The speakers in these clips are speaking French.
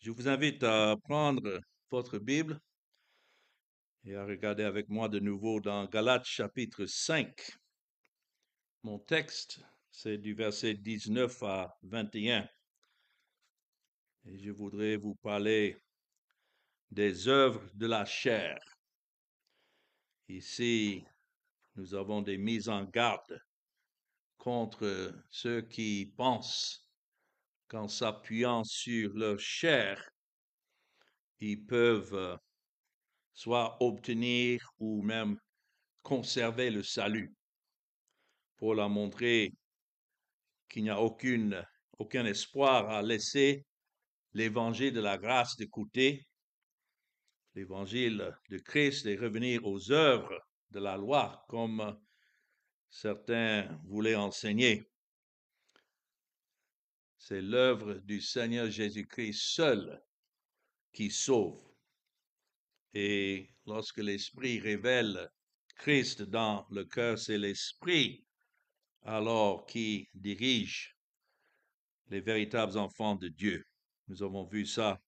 Je vous invite à prendre votre Bible et à regarder avec moi de nouveau dans Galates chapitre 5. Mon texte, c'est du verset 19 à 21. Et je voudrais vous parler des œuvres de la chair. Ici, nous avons des mises en garde contre ceux qui pensent qu'en s'appuyant sur leur chair, ils peuvent euh, soit obtenir ou même conserver le salut pour la montrer qu'il n'y a aucune, aucun espoir à laisser l'évangile de la grâce d'écouter l'évangile de Christ et revenir aux œuvres de la loi comme certains voulaient enseigner. C'est l'œuvre du Seigneur Jésus-Christ seul qui sauve. Et lorsque l'Esprit révèle Christ dans le cœur, c'est l'Esprit alors qui dirige les véritables enfants de Dieu. Nous avons vu ça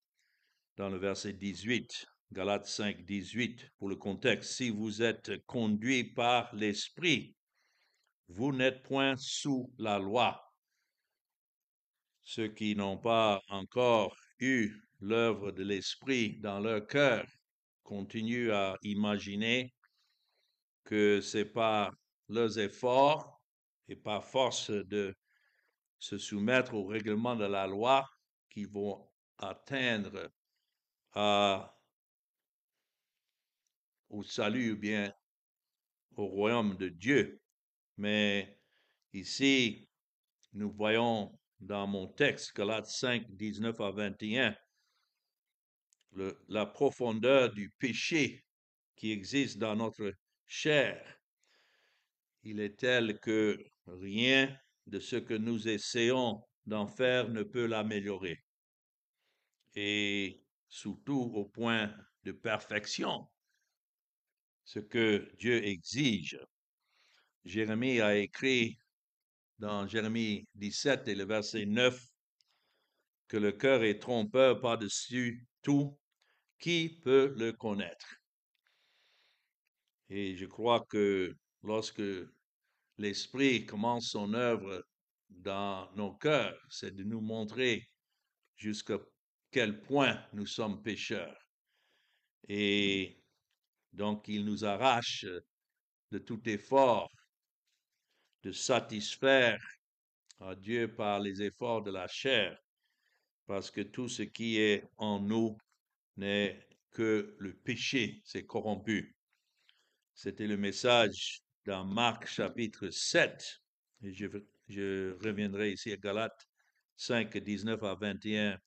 dans le verset 18, Galates 5, 18, pour le contexte. Si vous êtes conduits par l'Esprit, vous n'êtes point sous la loi ceux qui n'ont pas encore eu l'œuvre de l'Esprit dans leur cœur continuent à imaginer que c'est par leurs efforts et par force de se soumettre au règlement de la loi qu'ils vont atteindre au salut ou bien au royaume de Dieu. Mais ici, nous voyons dans mon texte, Galates 5, 19 à 21, la profondeur du péché qui existe dans notre chair. Il est tel que rien de ce que nous essayons d'en faire ne peut l'améliorer. Et surtout au point de perfection, ce que Dieu exige. Jérémie a écrit dans Jérémie 17 et le verset 9, mmh. que le cœur est trompeur par-dessus tout, qui peut le connaître? Et je crois que lorsque l'Esprit commence son œuvre dans nos cœurs, c'est de nous montrer jusqu'à quel point nous sommes pécheurs. Et mmh. donc, il nous arrache de tout effort de satisfaire à ah, Dieu par les efforts de la chair, parce que tout ce qui est en nous n'est que le péché c'est corrompu. C'était le message dans Marc chapitre 7, et je, reviendrai ici à Galates 5, 19 à 21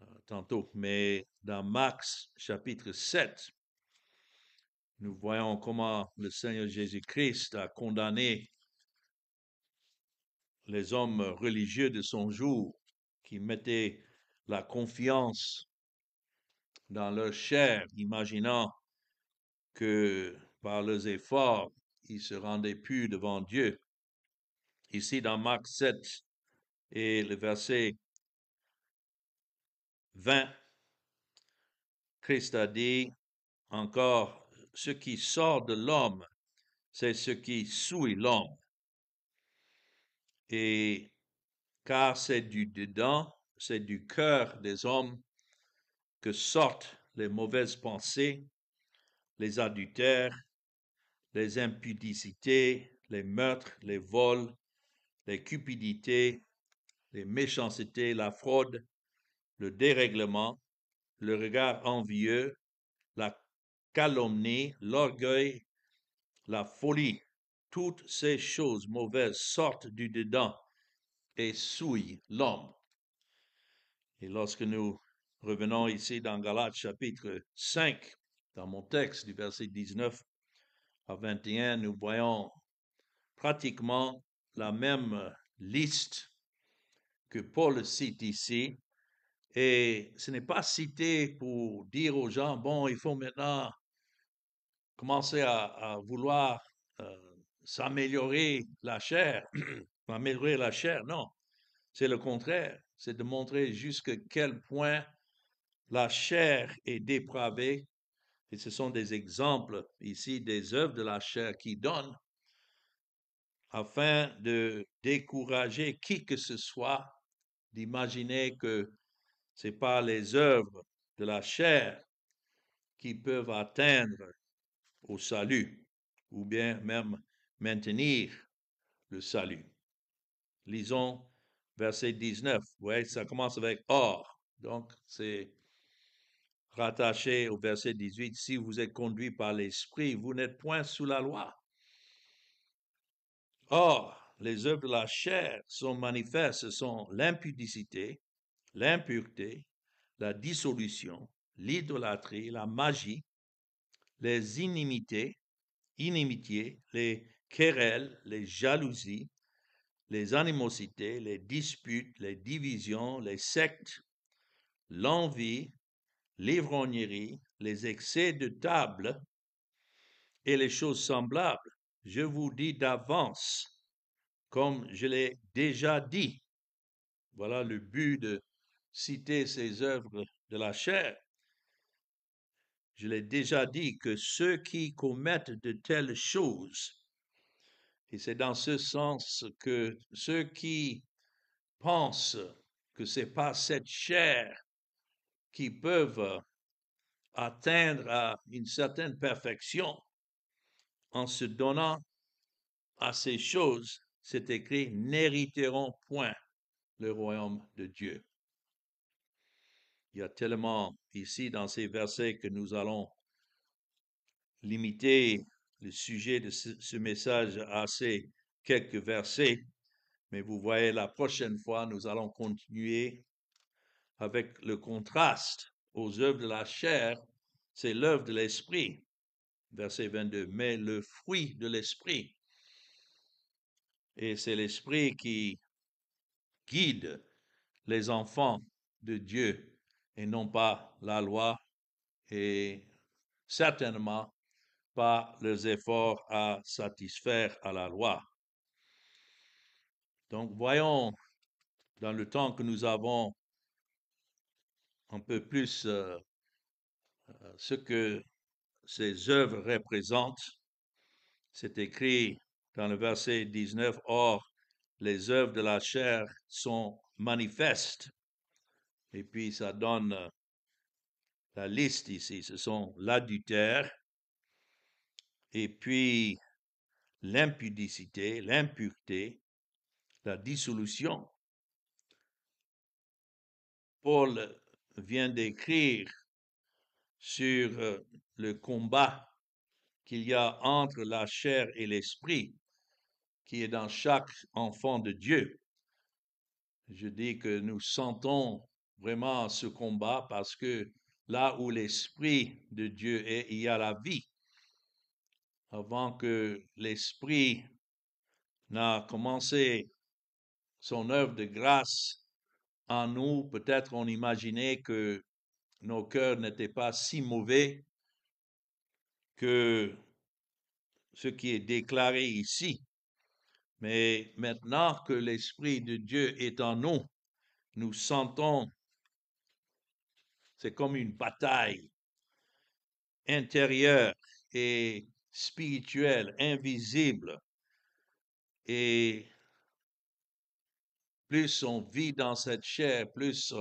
euh, tantôt, mais dans Marc chapitre 7, nous voyons comment le Seigneur Jésus-Christ a condamné les hommes religieux de son jour qui mettaient la confiance dans leur chair, imaginant que par leurs efforts, ils se rendaient plus devant Dieu. Ici, dans Marc 7 et le verset 20, Christ a dit encore ce qui sort de l'homme, c'est ce qui souille l'homme. Et car c'est du dedans, c'est du cœur des hommes que sortent les mauvaises pensées, les adultères, les impudicités, les meurtres, les vols, les cupidités, les méchancetés, la fraude, le dérèglement, le regard envieux, calomnie, l'orgueil, la folie, toutes ces choses mauvaises sortent du dedans et souillent l'homme. Et lorsque nous revenons ici dans Galates chapitre 5, dans mon texte du verset 19 à 21, nous voyons pratiquement la même liste que Paul cite ici. Et ce n'est pas cité pour dire aux gens, bon, il faut maintenant commencer à, vouloir euh, s'améliorer la chair, améliorer la chair, non. C'est le contraire. C'est de montrer jusqu'à quel point la chair est dépravée. Et ce sont des exemples ici des œuvres de la chair qui donnent afin de décourager qui que ce soit d'imaginer que c'est pas les œuvres de la chair qui peuvent atteindre au salut, ou bien même maintenir le salut. Lisons verset 19. Vous voyez, ça commence avec or. Donc, c'est rattaché au verset 18. Si vous êtes conduit par l'Esprit, vous n'êtes point sous la loi. Or, les œuvres de la chair sont manifestes, ce sont l'impudicité, l'impureté, la dissolution, l'idolâtrie, la magie, les inimités, inimitiés, les querelles, les jalousies, les animosités, les disputes, les divisions, les sectes, l'envie, l'ivrognerie, les excès de table et les choses semblables. Je vous dis d'avance, comme je l'ai déjà dit. Voilà le but de citer ces œuvres de la chair. Je l'ai déjà dit que ceux qui commettent de telles choses, et c'est dans ce sens que ceux qui pensent que c'est pas cette chair qui peuvent atteindre à une certaine perfection en se donnant à ces choses, c'est écrit, n'hériteront point le royaume de Dieu. Il y a tellement ici dans ces versets que nous allons limiter le sujet de ce, message à ces quelques versets. Mais vous voyez, la prochaine fois, nous allons continuer avec le contraste aux œuvres de la chair, c'est l'œuvre de l'esprit. Verset 22, mais le fruit de l'esprit. Et c'est l'esprit qui guide les enfants de Dieu et non pas la loi et certainement pas leurs efforts à satisfaire à la loi. Donc voyons dans le temps que nous avons un peu plus euh, euh, ce que ces œuvres représentent. C'est écrit dans le verset 19, Or, les œuvres de la chair sont manifestes, et puis ça donne euh, la liste ici. Ce sont l'adultère et puis l'impudicité, l'impureté, la dissolution. Paul vient d'écrire sur euh, le combat qu'il y a entre la chair et l'esprit qui est dans chaque enfant de Dieu. Je dis que nous sentons vraiment ce combat parce que là où l'Esprit de Dieu est, il y a la vie. Avant que l'Esprit n'a commencé son œuvre de grâce en nous, peut-être on imaginait que nos cœurs n'étaient pas si mauvais que ce qui est déclaré ici. Mais maintenant que l'Esprit de Dieu est en nous, nous sentons c'est comme une bataille intérieure et spirituelle, invisible. Et plus on vit dans cette chair, plus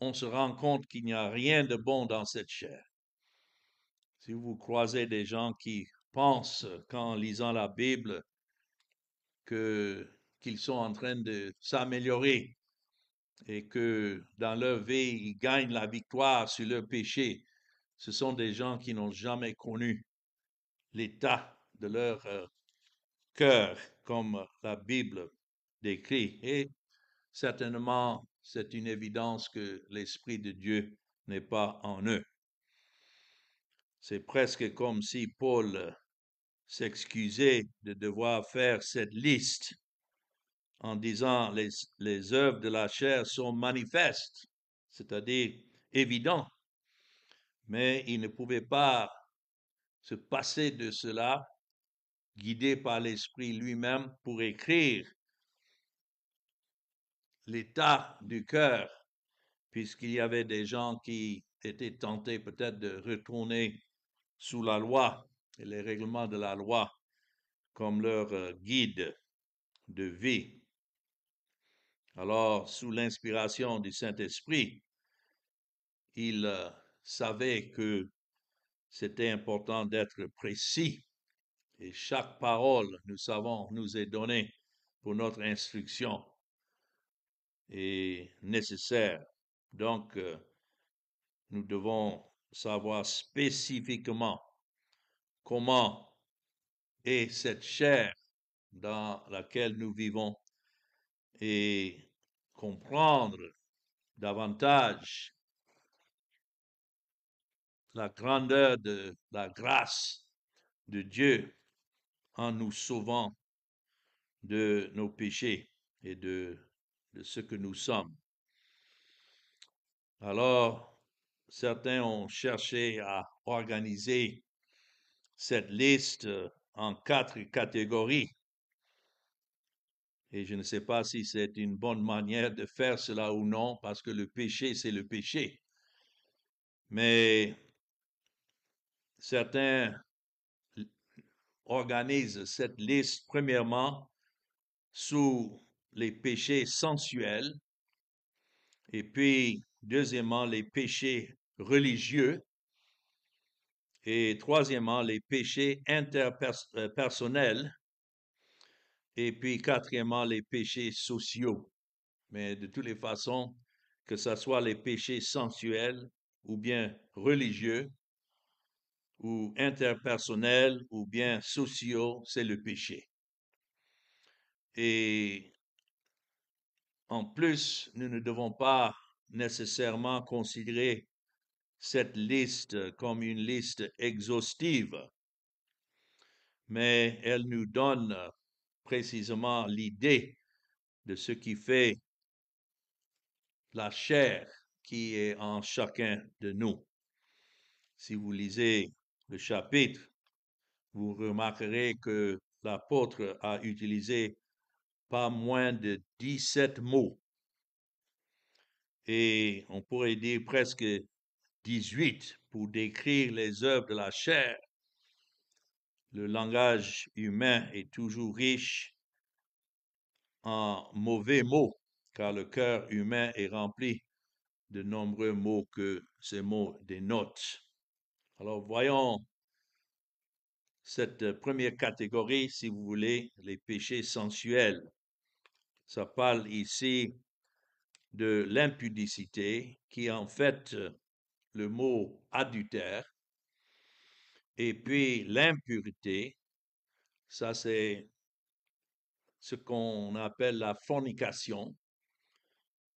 on se rend compte qu'il n'y a rien de bon dans cette chair. Si vous croisez des gens qui pensent qu'en lisant la Bible, que, qu'ils sont en train de s'améliorer, et que dans leur vie, ils gagnent la victoire sur leur péché, ce sont des gens qui n'ont jamais connu l'état de leur euh, cœur, comme la Bible décrit. Et certainement, c'est une évidence que l'Esprit de Dieu n'est pas en eux. C'est presque comme si Paul s'excusait de devoir faire cette liste en disant les, œuvres de la chair sont manifestes, c'est-à-dire évidentes. Mais il ne pouvait pas se passer de cela, guidé par l'Esprit lui-même, pour écrire l'état du cœur, puisqu'il y avait des gens qui étaient tentés peut-être de retourner sous la loi et les règlements de la loi comme leur euh, guide de vie. Alors, sous l'inspiration du Saint-Esprit, il euh, savait que c'était important d'être précis et chaque parole, nous savons, nous est donnée pour notre instruction et nécessaire. Donc, euh, nous devons savoir spécifiquement comment est cette chair dans laquelle nous vivons et comprendre davantage la grandeur de la grâce de Dieu en nous sauvant de nos péchés et de, ce que nous sommes. Alors, certains ont cherché à organiser cette liste en quatre catégories. Et je ne sais pas si c'est une bonne manière de faire cela ou non, parce que le péché, c'est le péché. Mais certains organisent cette liste, premièrement, sous les péchés sensuels, et puis, deuxièmement, les péchés religieux, et troisièmement, les péchés interpersonnels, euh, et puis, quatrièmement, les péchés sociaux. Mais de toutes les façons, que ce soit les péchés sensuels ou bien religieux, ou interpersonnels ou bien sociaux, c'est le péché. Et en plus, nous ne devons pas nécessairement considérer cette liste comme une liste exhaustive, mais elle nous donne précisément l'idée de ce qui fait la chair qui est en chacun de nous. Si vous lisez le chapitre, vous remarquerez que l'apôtre a utilisé pas moins de 17 mots. Et on pourrait dire presque 18 pour décrire les œuvres de la chair le langage humain est toujours riche en mauvais mmh. mots, car le cœur humain est rempli de nombreux mots que ces mots dénotent. Alors voyons cette euh, première catégorie, si vous voulez, les péchés sensuels. Ça parle ici de l'impudicité, qui est en fait euh, le mot adultère, et puis l'impureté, ça c'est ce qu'on appelle la fornication.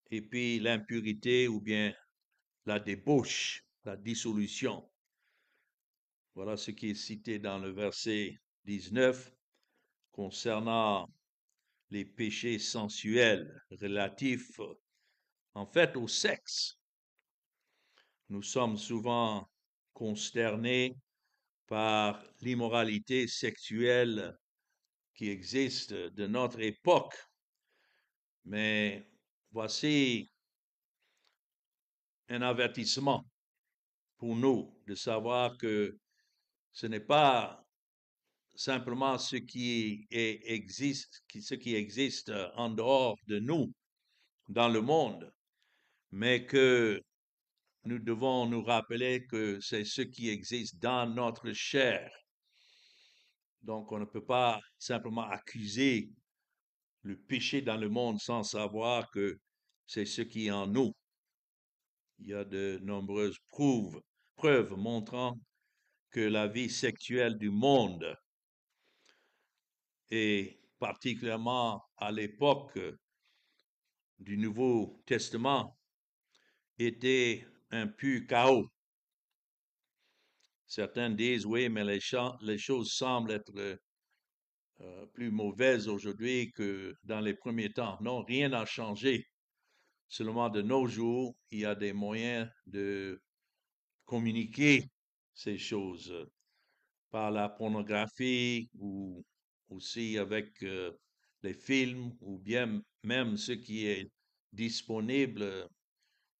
Et puis l'impurité ou bien la débauche, la dissolution. Voilà ce qui est cité dans le verset 19 concernant les péchés sensuels relatifs en fait au sexe. Nous sommes souvent consternés par l'immoralité sexuelle qui existe de notre époque. Mais voici un avertissement pour nous de savoir que ce n'est pas simplement ce qui existe, ce qui existe en dehors de nous, dans le monde, mais que nous devons nous rappeler que c'est ce qui existe dans notre chair. Donc on ne peut pas simplement accuser le péché dans le monde sans savoir que c'est ce qui est en nous. Il y a de nombreuses preuves montrant que la vie sexuelle du monde, et particulièrement à l'époque du Nouveau Testament, était un pur chaos. Certains disent, oui, mais les, choses semblent être euh, euh, plus mauvaises aujourd'hui que dans les premiers temps. Non, rien n'a changé. Seulement de nos jours, il y a des moyens de communiquer ces choses euh, par la pornographie ou aussi avec les films ou bien même ce qui est disponible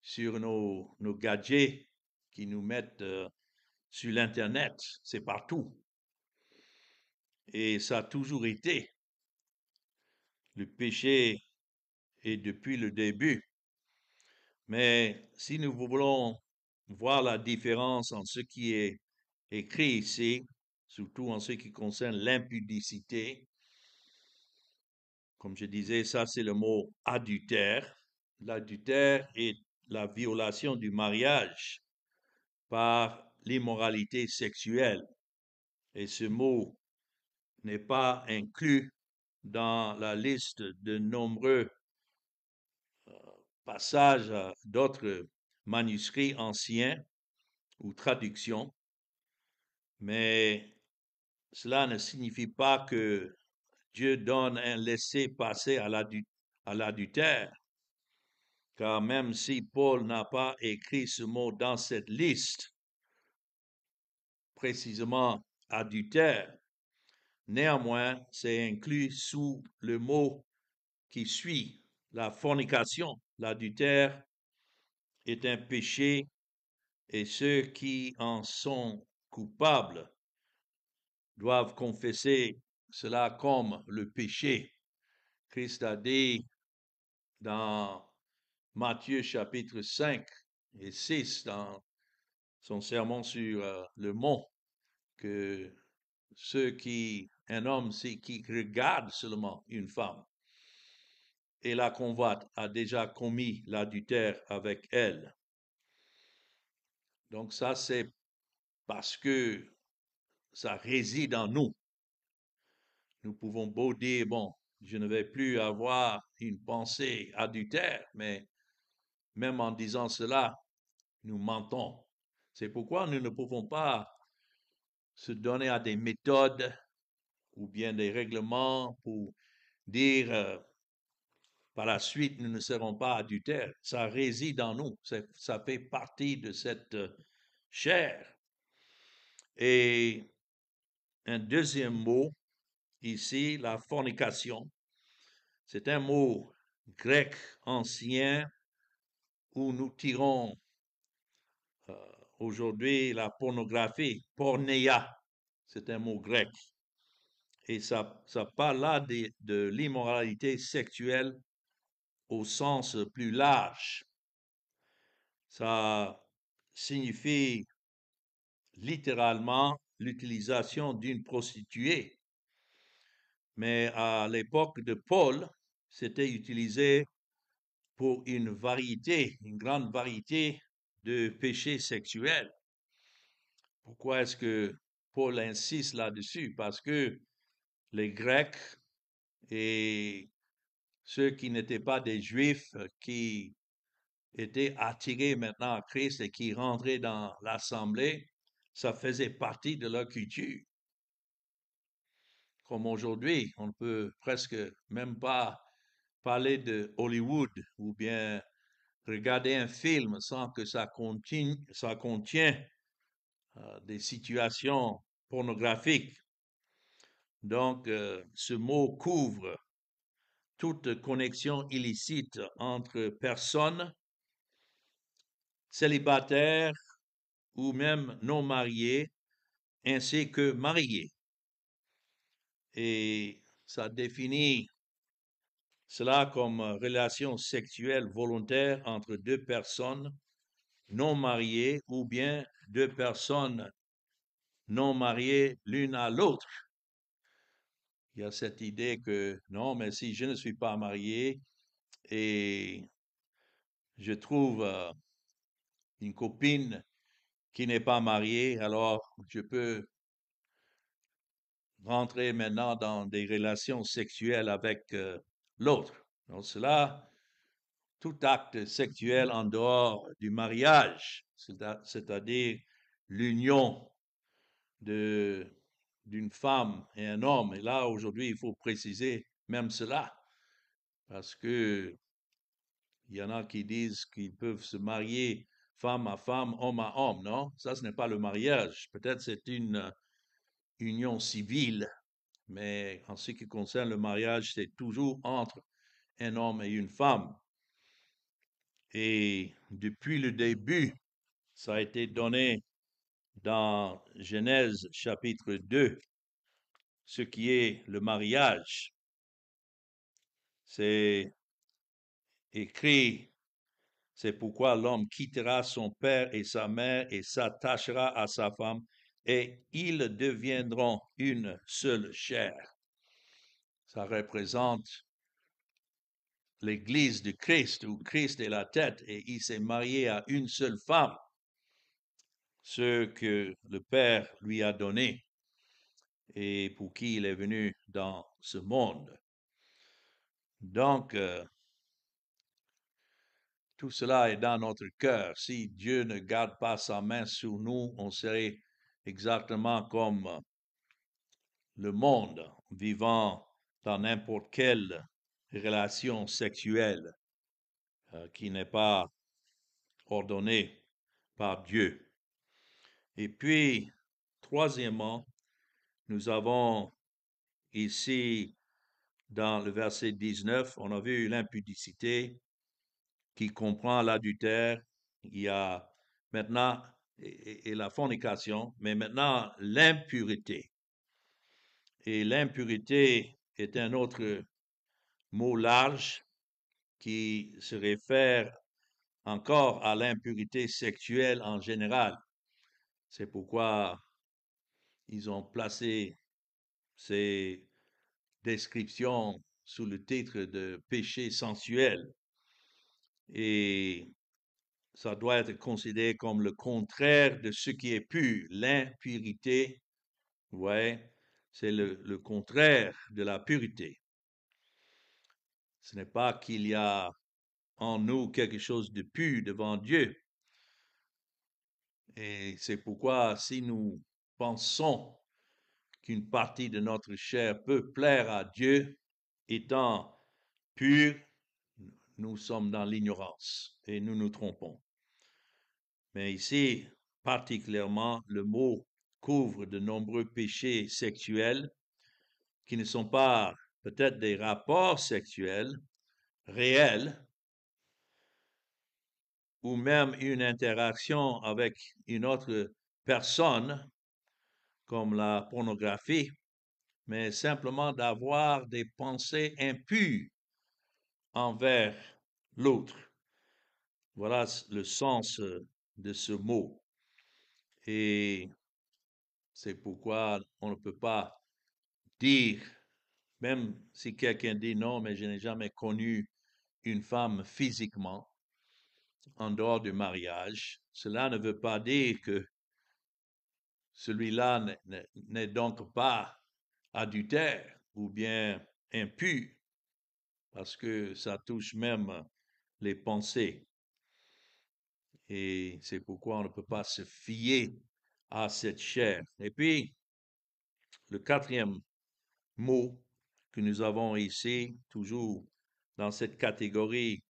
sur nos, gadgets qui nous mettent euh, sur l'Internet, c'est partout. Et ça a toujours été. Le péché est depuis le début. Mais si nous voulons voir la différence en ce qui est écrit ici, surtout en ce qui concerne l'impudicité, comme je disais, ça c'est le mot adultère. L'adultère est la violation du mariage par l'immoralité sexuelle. Et ce mot n'est pas inclus dans la liste de nombreux euh, passages d'autres manuscrits anciens ou traductions, mais cela ne signifie pas que Dieu donne un laisser passer à l'adultère, car même si Paul n'a pas écrit ce mot dans cette liste, précisément adultère, néanmoins c'est inclus sous le mot qui suit, la fornication. L'adultère est un péché et ceux qui en sont coupables doivent confesser cela comme le péché. Christ a dit dans Matthieu chapitre 5 et 6 dans son sermon sur euh, le mont, que ceux qui, un homme c'est qui regarde seulement une femme et la convoite a déjà commis l'adultère avec elle. Donc ça, c'est parce que ça réside en nous. Nous pouvons beau dire, bon, je ne vais plus avoir une pensée adultère, mais même en disant cela, nous mentons. C'est pourquoi nous ne pouvons pas se donner à des méthodes ou bien des règlements pour dire euh, par la suite nous ne serons pas adultères. Ça réside en nous, ça, fait partie de cette euh, chair. Et un deuxième mot ici, la fornication. C'est un mot grec ancien où nous tirons euh, aujourd'hui la pornographie, pornéa, c'est un mot grec. Et ça, ça parle là de, de l'immoralité sexuelle au sens plus large. Ça signifie littéralement l'utilisation d'une prostituée. Mais à l'époque de Paul, c'était utilisé pour une variété, une grande variété de péchés sexuels. Pourquoi est-ce que Paul insiste là-dessus? Parce que les Grecs et ceux qui n'étaient pas des Juifs, qui étaient attirés maintenant à Christ et qui rentraient dans l'assemblée, ça faisait partie de leur culture. Comme aujourd'hui, on ne peut presque même pas parler de Hollywood ou bien regarder un film sans que ça, contienne, euh, des situations pornographiques. Donc, euh, ce mot couvre toute connexion illicite entre personnes célibataires ou même non mariées, ainsi que mariées. Et ça définit cela comme euh, relation sexuelle volontaire entre deux personnes non mariées ou bien deux personnes non mariées l'une à l'autre. Il y a cette idée que non, mais si je ne suis pas marié et je trouve euh, une copine qui n'est pas mariée, alors je peux rentrer maintenant dans des relations sexuelles avec euh, l'autre. dans cela, tout acte sexuel mmh. en dehors du mariage, c'est-à-dire l'union d'une femme et un homme. Et là, aujourd'hui, il faut préciser même cela, parce que il y en a qui disent qu'ils peuvent se marier femme à femme, homme à homme, non? Ça, ce n'est pas le mariage. Peut-être c'est une euh, union civile mais en ce qui concerne le mariage, c'est toujours entre un homme et une femme. Et depuis le début, ça a été donné dans Genèse chapitre 2, ce qui est le mariage. C'est écrit, c'est pourquoi l'homme quittera son père et sa mère et s'attachera à sa femme et ils deviendront une seule chair. Ça représente l'Église du Christ, où Christ est la tête et il s'est marié à une seule femme, ce que le Père lui a donné et pour qui il est venu dans ce monde. Donc, euh, tout cela est dans notre cœur. Si Dieu ne garde pas sa main sur nous, on serait exactement comme euh, le monde vivant dans n'importe quelle relation sexuelle euh, qui n'est pas ordonnée par Dieu. Et puis, troisièmement, nous avons ici dans le verset 19, on a vu l'impudicité qui comprend l'adultère. Il y a maintenant et, la fornication, mais maintenant l'impurité. Et l'impurité est un autre mot large qui se réfère encore à l'impurité sexuelle en général. C'est pourquoi ils ont placé ces descriptions sous le titre de péché sensuel. Et ça doit être considéré comme le contraire de ce qui est pur. L'impurité, vous c'est le, contraire de la purité. Ce n'est pas qu'il y a en nous quelque chose de pur devant Dieu. Et c'est pourquoi si nous pensons qu'une partie de notre chair peut plaire à Dieu, étant pure, nous sommes dans l'ignorance et nous nous trompons. Mais ici, particulièrement, le mot couvre de nombreux péchés sexuels qui ne sont pas peut-être des rapports sexuels réels ou même une interaction avec une autre personne comme la pornographie, mais simplement d'avoir des pensées impures envers l'autre. Voilà le sens euh, de ce mot. Et c'est pourquoi on ne peut pas dire, même si quelqu'un dit non, mais je n'ai jamais connu une femme physiquement en dehors du mariage, cela ne veut pas dire que celui-là n'est donc pas adultère ou bien impu parce que ça touche même les pensées. Et c'est pourquoi on ne peut pas se fier à cette chair. Et puis, le quatrième mot que nous avons ici, toujours dans cette catégorie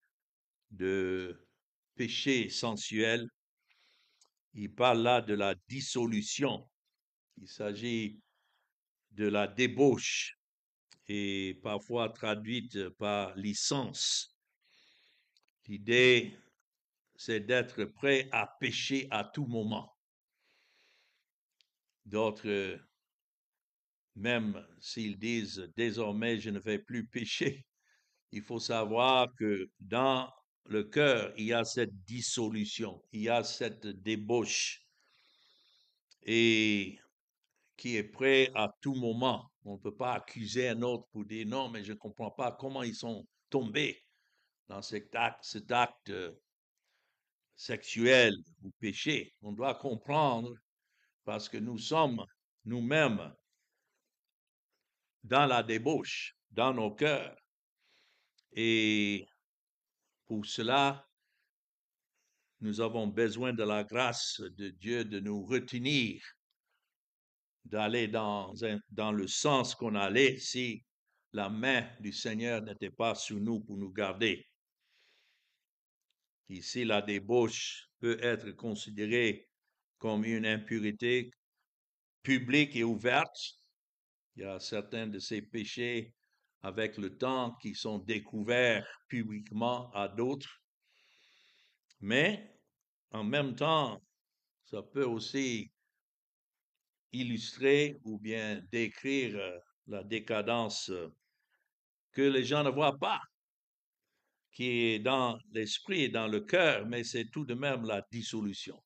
de péché sensuel, il parle là de la dissolution. Il s'agit de la débauche et parfois traduite par licence. L'idée, c'est d'être prêt à pécher à tout moment. D'autres, même s'ils disent désormais je ne vais plus pécher, il faut savoir que dans le cœur, il y a cette dissolution, il y a cette débauche et qui est prêt à tout moment. On ne peut pas accuser un autre pour dire non, mais je ne comprends pas comment ils sont tombés dans cet acte, cet euh, sexuel ou péché. On doit comprendre parce que nous sommes nous-mêmes dans la débauche, dans nos cœurs. Et pour cela, nous avons besoin de la grâce de Dieu de nous retenir, d'aller dans, dans le sens qu'on allait si la main du Seigneur n'était pas sur nous pour nous garder. Ici, la débauche peut être considérée comme une impurité publique et ouverte. Il y a certains de ces péchés avec le temps qui sont découverts publiquement à d'autres. Mais en même temps, ça peut aussi illustrer ou bien décrire euh, la décadence euh, que les gens ne voient pas qui est dans l'esprit et dans le cœur, mais c'est tout de même la dissolution.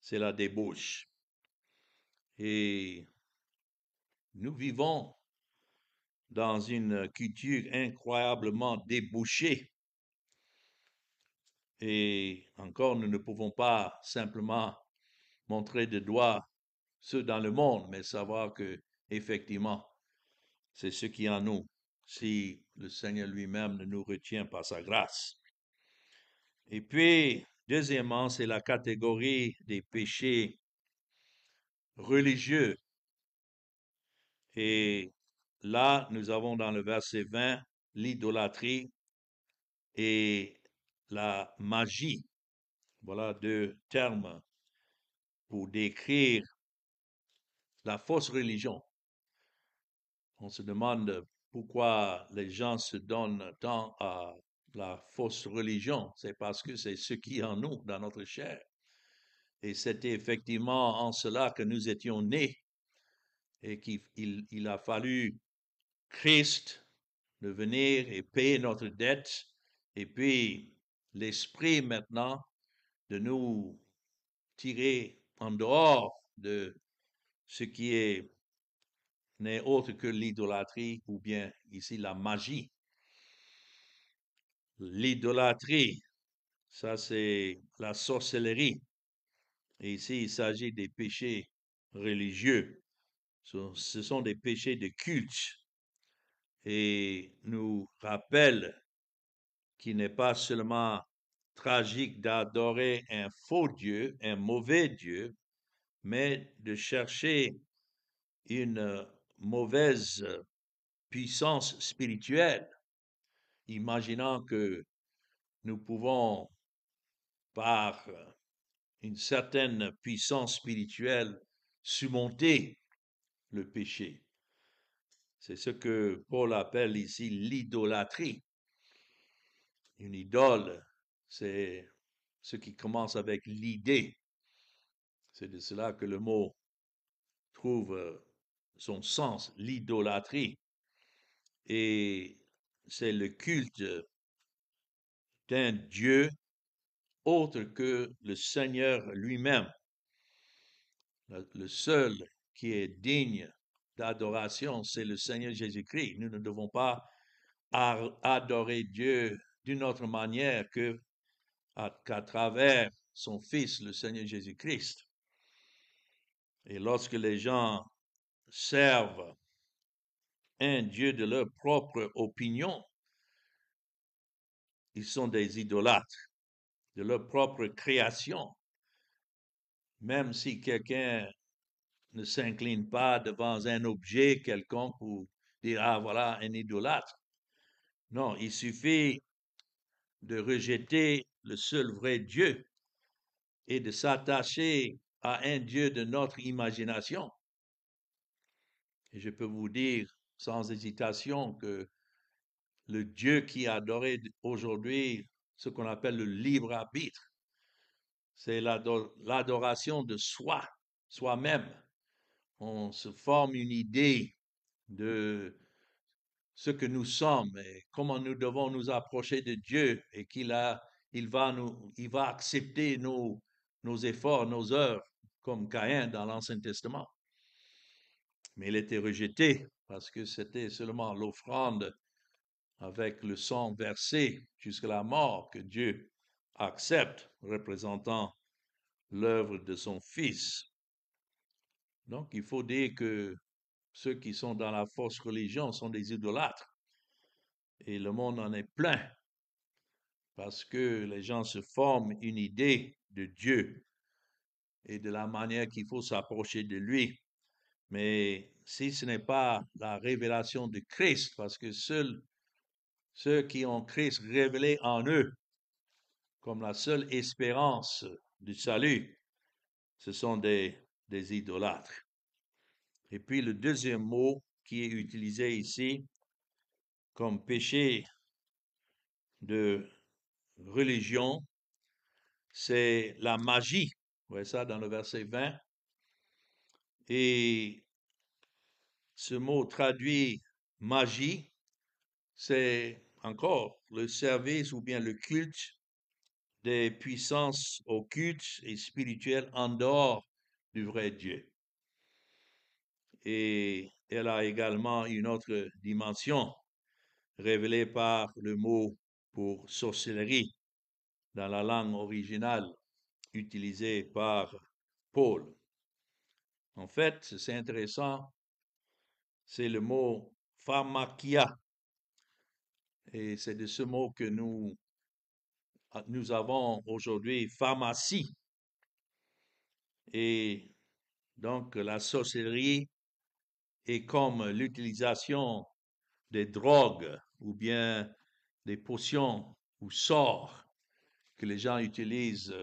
C'est la débauche. Et nous vivons dans une culture incroyablement débauchée. Et encore, nous ne pouvons pas simplement montrer de doigts ceux dans le monde, mais savoir que, effectivement, c'est ce qui est en nous si le Seigneur lui-même ne nous retient pas sa grâce. Et puis, deuxièmement, c'est la catégorie des péchés religieux. Et là, nous avons dans le verset 20 l'idolâtrie et la magie. Voilà deux termes pour décrire la fausse religion. On se demande pourquoi les gens se donnent tant à la fausse religion, c'est parce que c'est ce qui est en nous, dans notre chair. Et c'était effectivement en cela que nous étions nés et qu'il il a fallu Christ de venir et payer notre dette et puis l'Esprit maintenant de nous tirer en dehors de ce qui est n'est autre que l'idolâtrie ou bien ici la magie. L'idolâtrie, ça c'est la sorcellerie. Et ici, il s'agit des péchés religieux. Ce sont des péchés de culte et nous rappelle qu'il n'est pas seulement tragique d'adorer un faux Dieu, un mauvais Dieu, mais de chercher une euh, mauvaise puissance spirituelle, imaginant que nous pouvons, par une certaine puissance spirituelle, surmonter le péché. C'est ce que Paul appelle ici l'idolâtrie. Une idole, c'est ce qui commence avec l'idée. C'est de cela que le mot trouve son sens, l'idolâtrie. Et c'est le culte d'un Dieu autre que le Seigneur lui-même, le seul qui est digne d'adoration, c'est le Seigneur Jésus-Christ. Nous ne devons pas adorer Dieu d'une autre manière que qu'à travers son Fils, le Seigneur Jésus-Christ. Et lorsque les gens servent un Dieu de leur propre opinion, ils sont des idolâtres de leur propre création. Même si quelqu'un ne s'incline pas devant un objet quelconque pour dire Ah, voilà un idolâtre. Non, il suffit de rejeter le seul vrai Dieu et de s'attacher à un Dieu de notre imagination. Et je peux vous dire sans hésitation que le Dieu qui est adoré aujourd'hui, ce qu'on appelle le libre arbitre, c'est l'adoration de soi, soi-même. On se forme une idée de ce que nous sommes et comment nous devons nous approcher de Dieu et qu'il a, il va nous, il va accepter nos, nos efforts, nos œuvres, comme Caïn dans l'Ancien Testament mais il était rejeté parce que c'était seulement l'offrande avec le sang versé jusqu'à la mort que Dieu accepte, représentant l'œuvre de son Fils. Donc il faut dire que ceux qui sont dans la fausse religion sont des idolâtres. Et le monde en est plein parce que les gens se forment une idée de Dieu et de la manière qu'il faut s'approcher de lui. Mais si ce n'est pas la révélation du Christ, parce que seuls ceux qui ont Christ révélé en eux comme la seule espérance du salut, ce sont des, des idolâtres. Et puis le deuxième mot qui est utilisé ici comme péché de religion, c'est la magie. Vous voyez ça dans le verset 20. Et ce mot traduit magie, c'est encore le service ou bien le culte des puissances occultes et spirituelles en dehors du vrai Dieu. Et elle a également une autre dimension révélée par le mot pour sorcellerie dans la langue originale utilisée par Paul. En fait, c'est intéressant, c'est le mot pharmakia. Et c'est de ce mot que nous, nous avons aujourd'hui pharmacie. Et donc la sorcellerie est comme l'utilisation des drogues ou bien des potions ou sorts que les gens utilisent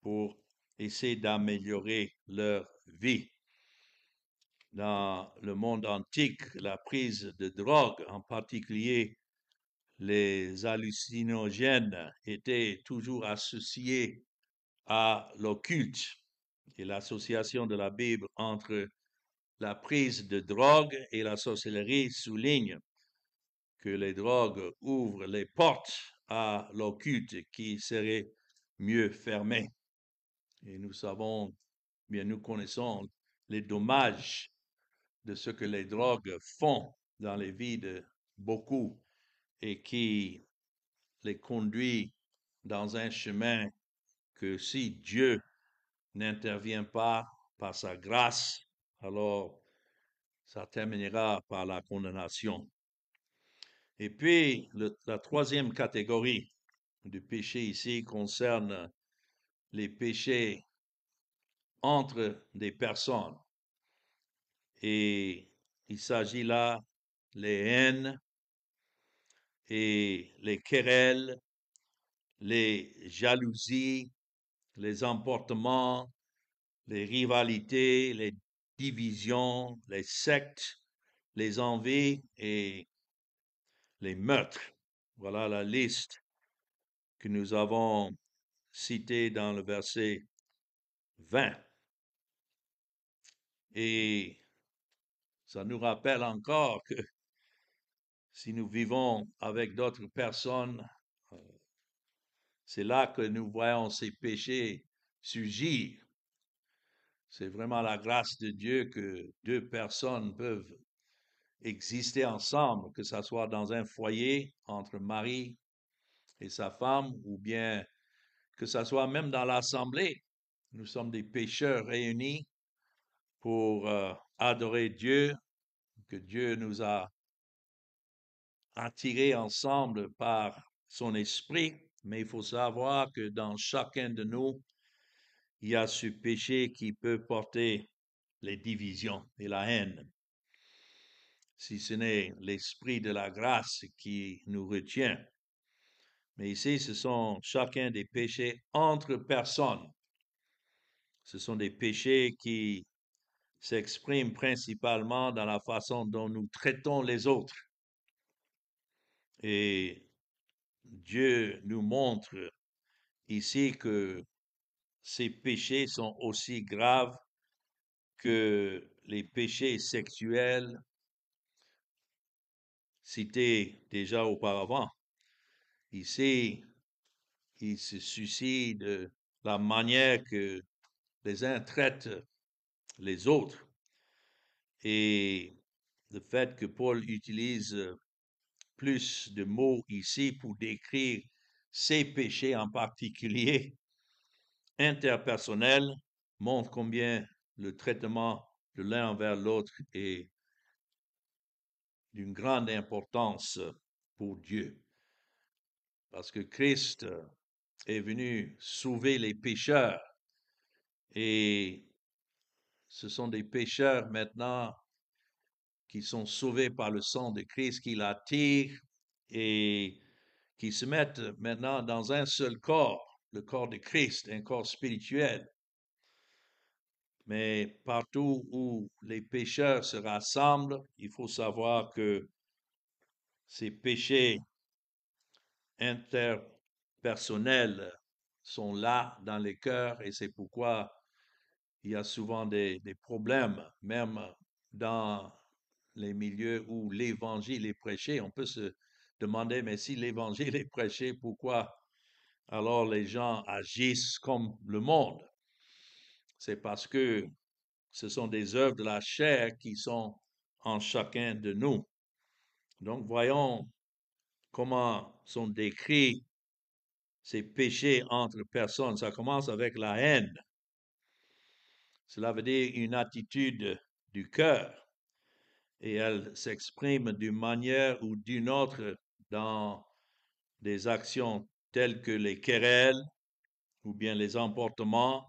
pour essayer d'améliorer leur vie dans le monde antique, la prise de drogue, en particulier les hallucinogènes, était toujours associée à l'occulte et l'association de la Bible entre la prise de drogue et la sorcellerie souligne que les drogues ouvrent les portes à l'occulte qui serait mieux fermé. Et nous savons, bien nous connaissons les dommages de ce que les drogues font dans les vies de beaucoup et qui les conduit dans un chemin que si Dieu n'intervient pas par sa grâce, alors ça terminera par la condamnation. Et puis, la troisième catégorie du péché ici concerne les péchés entre des personnes et il s'agit là les haines et les querelles, les jalousies, les emportements, les rivalités, les divisions, les sectes, les envies et les meurtres. Voilà la liste que nous avons citée dans le verset 20. Et ça nous rappelle encore que si nous vivons avec d'autres personnes, euh, c'est là que nous voyons ces péchés surgir. C'est vraiment la grâce de Dieu que deux personnes peuvent exister ensemble, que ce soit dans un foyer entre mari et sa femme, ou bien que ce soit même dans l'assemblée. Nous sommes des pécheurs réunis pour euh, adorer Dieu, que Dieu nous a attirés ensemble par son esprit, mais il faut savoir que dans chacun de nous, il y a ce péché qui peut porter les divisions et la haine. Si ce n'est l'esprit de la grâce qui nous retient. Mais ici, ce sont chacun des péchés entre personnes. Ce sont des péchés qui s'exprime principalement dans la façon dont nous traitons les autres. Et Dieu nous montre ici que ces péchés sont aussi graves que les péchés sexuels cités déjà auparavant. Ici, il se suicide de la manière que les uns traitent les autres. Et le fait que Paul utilise plus de mots ici pour décrire ses péchés en particulier interpersonnels montre combien le traitement de l'un envers l'autre est d'une grande importance pour Dieu. Parce que Christ est venu sauver les pécheurs et ce sont des pécheurs maintenant qui sont sauvés par le sang de Christ, qui l'attirent et qui se mettent maintenant dans un seul corps, le corps de Christ, un corps spirituel. Mais partout où les pécheurs se rassemblent, il faut savoir que ces péchés interpersonnels sont là dans les cœurs et c'est pourquoi il y a souvent des, problèmes, même dans les milieux où l'évangile est prêché. On peut se demander, mais si l'évangile est prêché, pourquoi alors les gens agissent comme le monde? C'est parce que ce sont des œuvres de la chair qui sont en chacun de nous. Donc voyons comment sont décrits ces péchés entre personnes. Ça commence avec la haine. Cela veut dire une attitude du cœur et elle s'exprime d'une manière ou d'une autre dans des actions telles que les querelles ou bien les emportements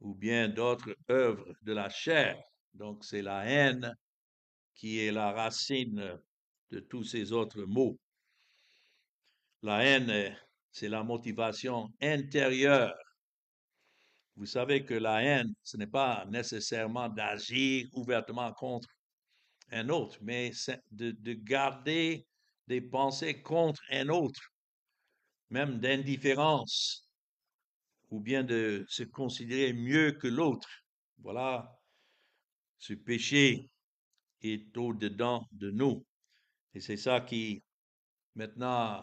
ou bien d'autres œuvres de la chair. Donc c'est la haine qui est la racine de tous ces autres mots. La haine, c'est la motivation intérieure vous savez que la haine, ce n'est pas nécessairement d'agir ouvertement contre un autre, mais de, de garder des pensées contre un autre, même d'indifférence, ou bien de se considérer mieux que l'autre. Voilà, ce péché est au-dedans de nous. Et c'est ça qui, maintenant,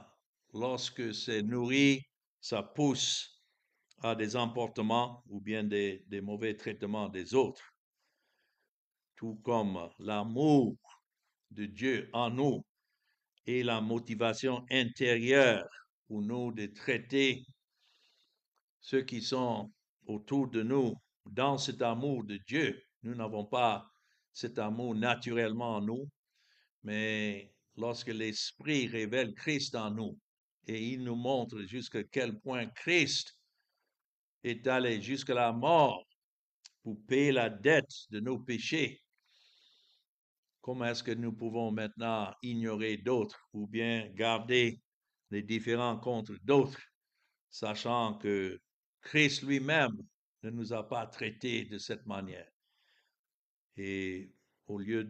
lorsque c'est nourri, ça pousse à des emportements ou bien des, mauvais traitements des autres. Tout comme l'amour de Dieu en nous et la motivation intérieure pour nous de traiter ceux qui sont autour de nous dans cet amour de Dieu. Nous n'avons pas cet amour naturellement en nous, mais lorsque l'Esprit révèle Christ en nous et il nous montre jusqu'à quel point Christ est allé jusqu'à la mort pour payer la dette de nos péchés, comment est-ce que nous pouvons maintenant ignorer d'autres ou bien garder les différents contre d'autres, sachant que Christ lui-même ne nous a pas traités de cette manière. Et au lieu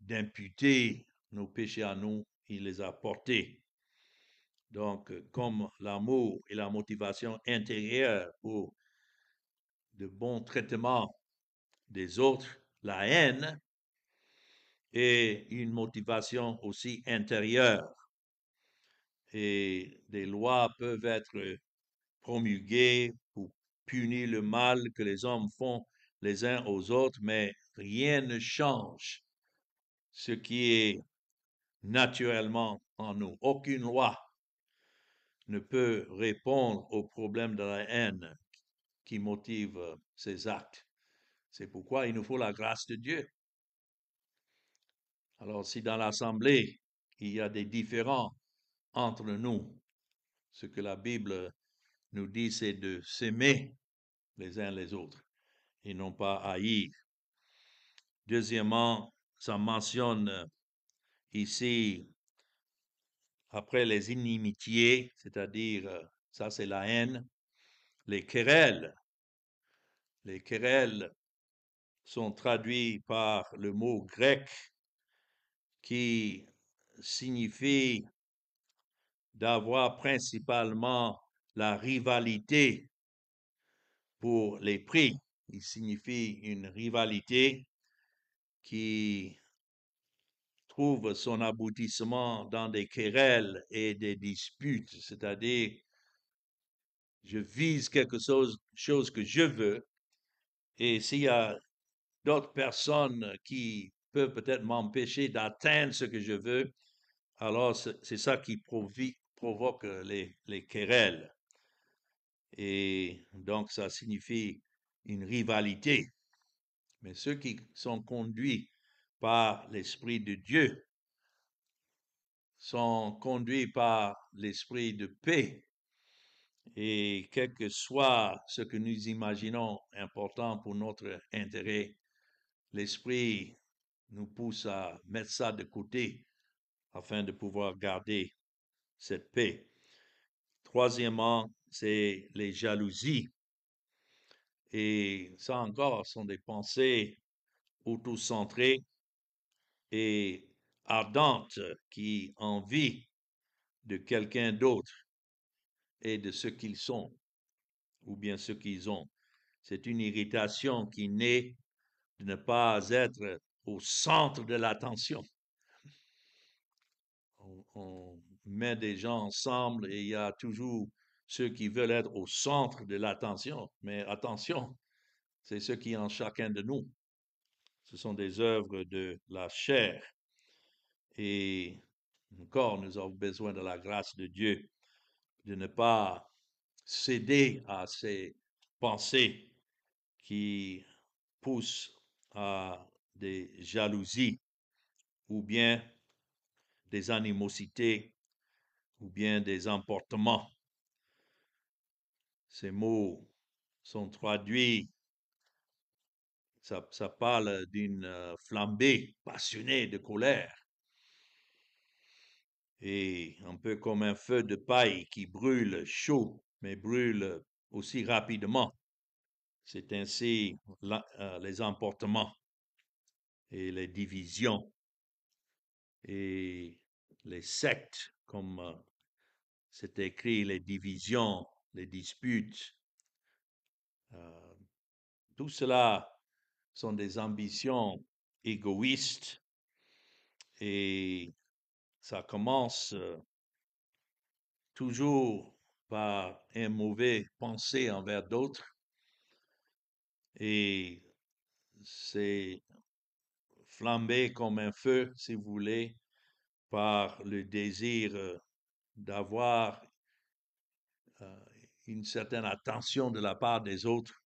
d'imputer nos péchés à nous, il les a portés donc, euh, comme l'amour et la motivation intérieure pour de bons traitements des autres, la haine est une motivation aussi intérieure. Et des lois peuvent être promulguées pour punir le mal que les hommes font les uns aux autres, mais rien ne change ce qui est naturellement en nous. Aucune loi ne peut répondre au problème de la haine qui motive ces euh, actes. C'est pourquoi il nous faut la grâce de Dieu. Alors si dans l'Assemblée, il y a des différends entre nous, ce que la Bible nous dit, c'est de s'aimer les uns les autres et non pas haïr. Deuxièmement, ça mentionne ici après les inimitiés, c'est-à-dire, euh, ça c'est la haine, les querelles. Les querelles sont traduites par le mot grec qui signifie d'avoir principalement la rivalité pour les prix. Il signifie une rivalité qui son aboutissement dans des querelles et des disputes, c'est-à-dire je vise quelque chose, chose que je veux, et s'il y a d'autres personnes qui peuvent peut-être m'empêcher d'atteindre ce que je veux, alors c'est ça qui provoque les, les querelles. Et donc ça signifie une rivalité. Mais ceux qui sont conduits par l'Esprit de Dieu, sont conduits par l'Esprit de paix. Et quel que soit ce que nous imaginons important pour notre intérêt, l'Esprit nous pousse à mettre ça de côté afin de pouvoir garder cette paix. Troisièmement, c'est les jalousies. Et ça encore, sont des pensées centrées et ardente euh, qui envie de quelqu'un d'autre et de ce qu'ils sont ou bien ce qu'ils ont. C'est une irritation qui naît de ne pas être au centre de l'attention. On, on, met des gens ensemble et il y a toujours ceux qui veulent être au centre de l'attention. Mais attention, c'est ce qui est en chacun de nous ce sont des œuvres de la chair. Et encore, nous avons besoin de la grâce de Dieu, de ne pas céder à ces pensées qui poussent à des jalousies ou bien des animosités ou bien des emportements. Ces mots sont traduits ça, parle d'une flambée passionnée de colère. Et un peu comme un feu de paille qui brûle chaud, mais brûle aussi rapidement. C'est ainsi euh, les emportements et les divisions et les sectes, comme c'est écrit, les divisions, les disputes. Euh, tout cela sont des ambitions égoïstes et ça commence euh, toujours par un mauvais pensée envers d'autres et c'est flambé comme un feu, si vous voulez, par le désir euh, d'avoir euh, une certaine attention de la part des autres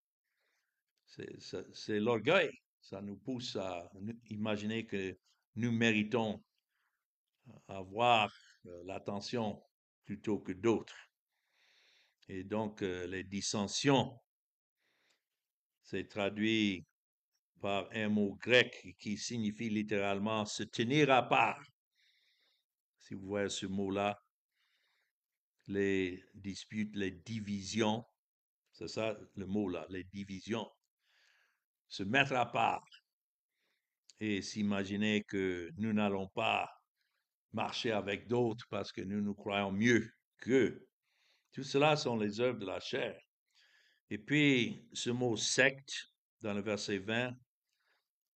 c'est l'orgueil. Ça nous pousse à imaginer que nous méritons avoir euh, l'attention plutôt que d'autres. Et donc, euh, les dissensions, c'est traduit par un mot grec qui signifie littéralement se tenir à part. Si vous voyez ce mot-là, les disputes, les divisions, c'est ça le mot-là, les divisions se mettre à part et s'imaginer que nous n'allons pas marcher avec d'autres parce que nous nous croyons mieux qu'eux. Tout cela sont les œuvres de la chair. Et puis, ce mot secte, dans le verset 20,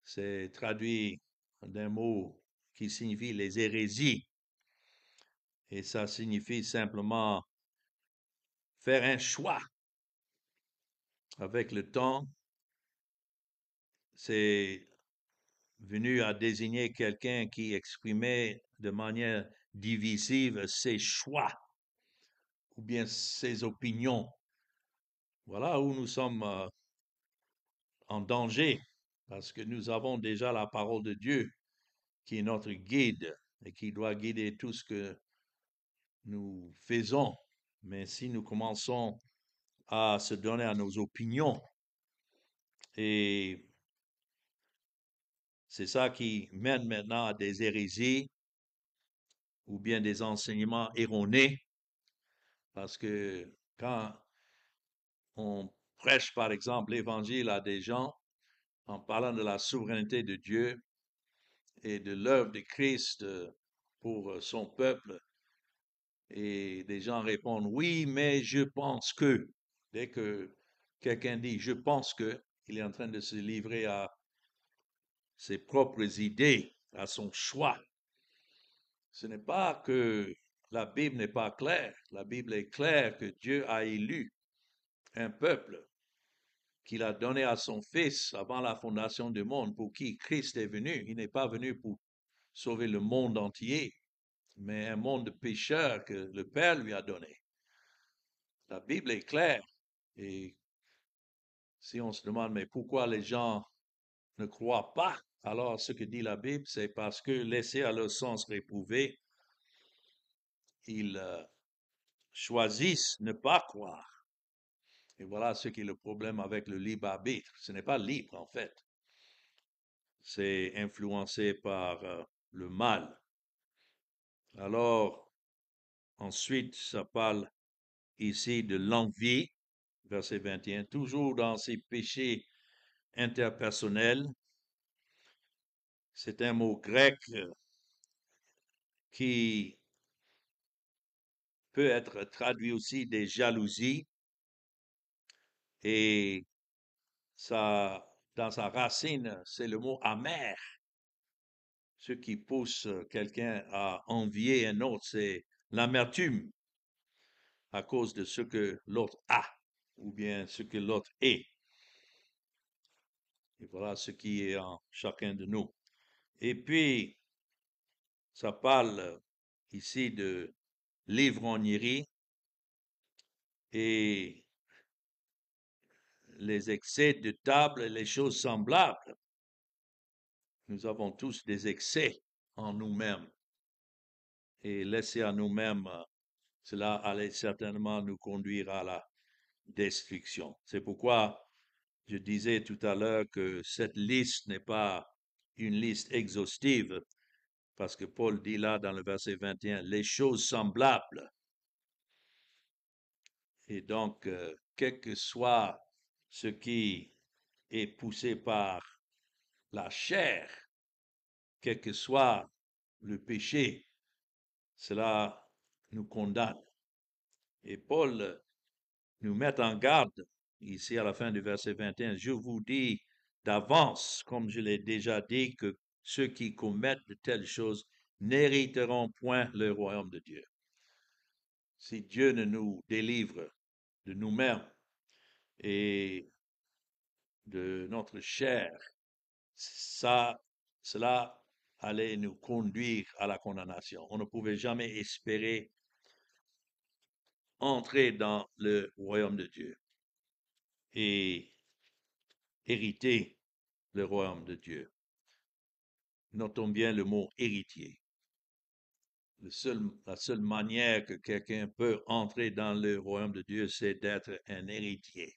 c'est traduit d'un mot qui signifie les hérésies. Et ça signifie simplement faire un choix. Avec le temps, c'est venu à désigner quelqu'un qui exprimait de manière divisive ses choix ou bien ses opinions. Voilà où nous sommes euh, en danger parce que nous avons déjà la parole de Dieu qui est notre guide et qui doit guider tout ce que nous faisons. Mais si nous commençons à se donner à nos opinions et c'est ça qui mène maintenant à des hérésies ou bien des enseignements erronés, parce que quand on prêche par exemple l'évangile à des gens en parlant de la souveraineté de Dieu et de l'œuvre de Christ euh, pour euh, son peuple, et des gens répondent oui, mais je pense que. Dès que quelqu'un dit je pense que, il est en train de se livrer à ses propres idées, à son choix. Ce n'est pas que la Bible n'est pas claire. La Bible est claire que Dieu a élu un peuple qu'il a donné à son Fils avant la fondation du monde, pour qui Christ est venu. Il n'est pas venu pour sauver le monde entier, mais un monde de pécheurs que le Père lui a donné. La Bible est claire. Et si on se demande, mais pourquoi les gens ne croient pas, alors ce que dit la Bible, c'est parce que laissés à leur sens réprouvé, ils euh, choisissent ne pas croire. Et voilà ce qui est le problème avec le libre arbitre. Ce n'est pas libre, en fait. C'est influencé par euh, le mal. Alors, ensuite, ça parle ici de l'envie, verset 21, toujours dans ses péchés interpersonnel. C'est un mot grec euh, qui peut être traduit aussi des jalousies et ça, dans sa racine, c'est le mot amer. Ce qui pousse quelqu'un à envier un autre, c'est l'amertume à cause de ce que l'autre a ou bien ce que l'autre est. Et voilà ce qui est en chacun de nous. Et puis, ça parle ici de l'ivrognerie et les excès de table, et les choses semblables. Nous avons tous des excès en nous-mêmes. Et laisser à nous-mêmes, cela allait certainement nous conduire à la destruction. C'est pourquoi je disais tout à l'heure que cette liste n'est pas une liste exhaustive, parce que Paul dit là dans le verset 21, les choses semblables. Et donc, euh, quel que soit ce qui est poussé par la chair, quel que soit le péché, cela nous condamne. Et Paul nous met en garde ici à la fin du verset 21, je vous dis d'avance, comme je l'ai déjà dit, que ceux qui commettent de telles choses n'hériteront point le royaume de Dieu. Si Dieu ne nous délivre de nous-mêmes et de notre chair, ça, cela allait nous conduire à la condamnation. On ne pouvait jamais espérer entrer dans le royaume de Dieu et hériter le royaume de Dieu. Notons bien le mot héritier. la seule manière que quelqu'un peut entrer dans le royaume de Dieu, c'est d'être un héritier.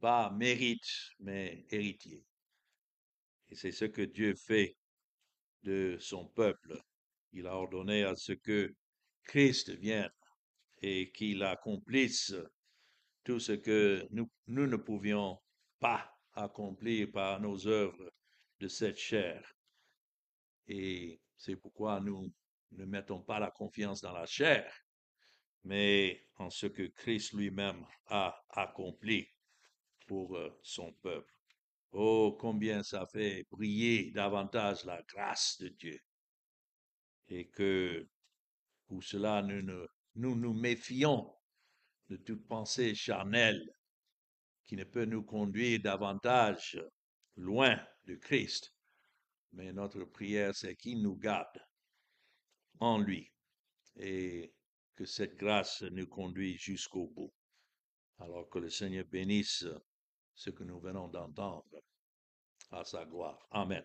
Pas mérite, mais héritier. Et c'est ce que Dieu fait de son peuple. Il a ordonné à ce que Christ vienne et qu'il accomplisse tout ce que nous, ne pouvions pas accomplir par nos œuvres de cette chair. Et c'est pourquoi nous ne mettons pas la confiance dans la chair, mais en ce que Christ lui-même a accompli pour euh, son peuple. Oh, combien ça fait briller davantage la grâce de Dieu. Et que pour cela, nous, nous méfions de toute pensée charnelle qui ne peut nous conduire davantage loin du Christ. Mais notre prière, c'est qu'il nous garde en lui et que cette grâce nous conduise jusqu'au bout. Alors que le Seigneur bénisse ce que nous venons d'entendre à sa gloire. Amen.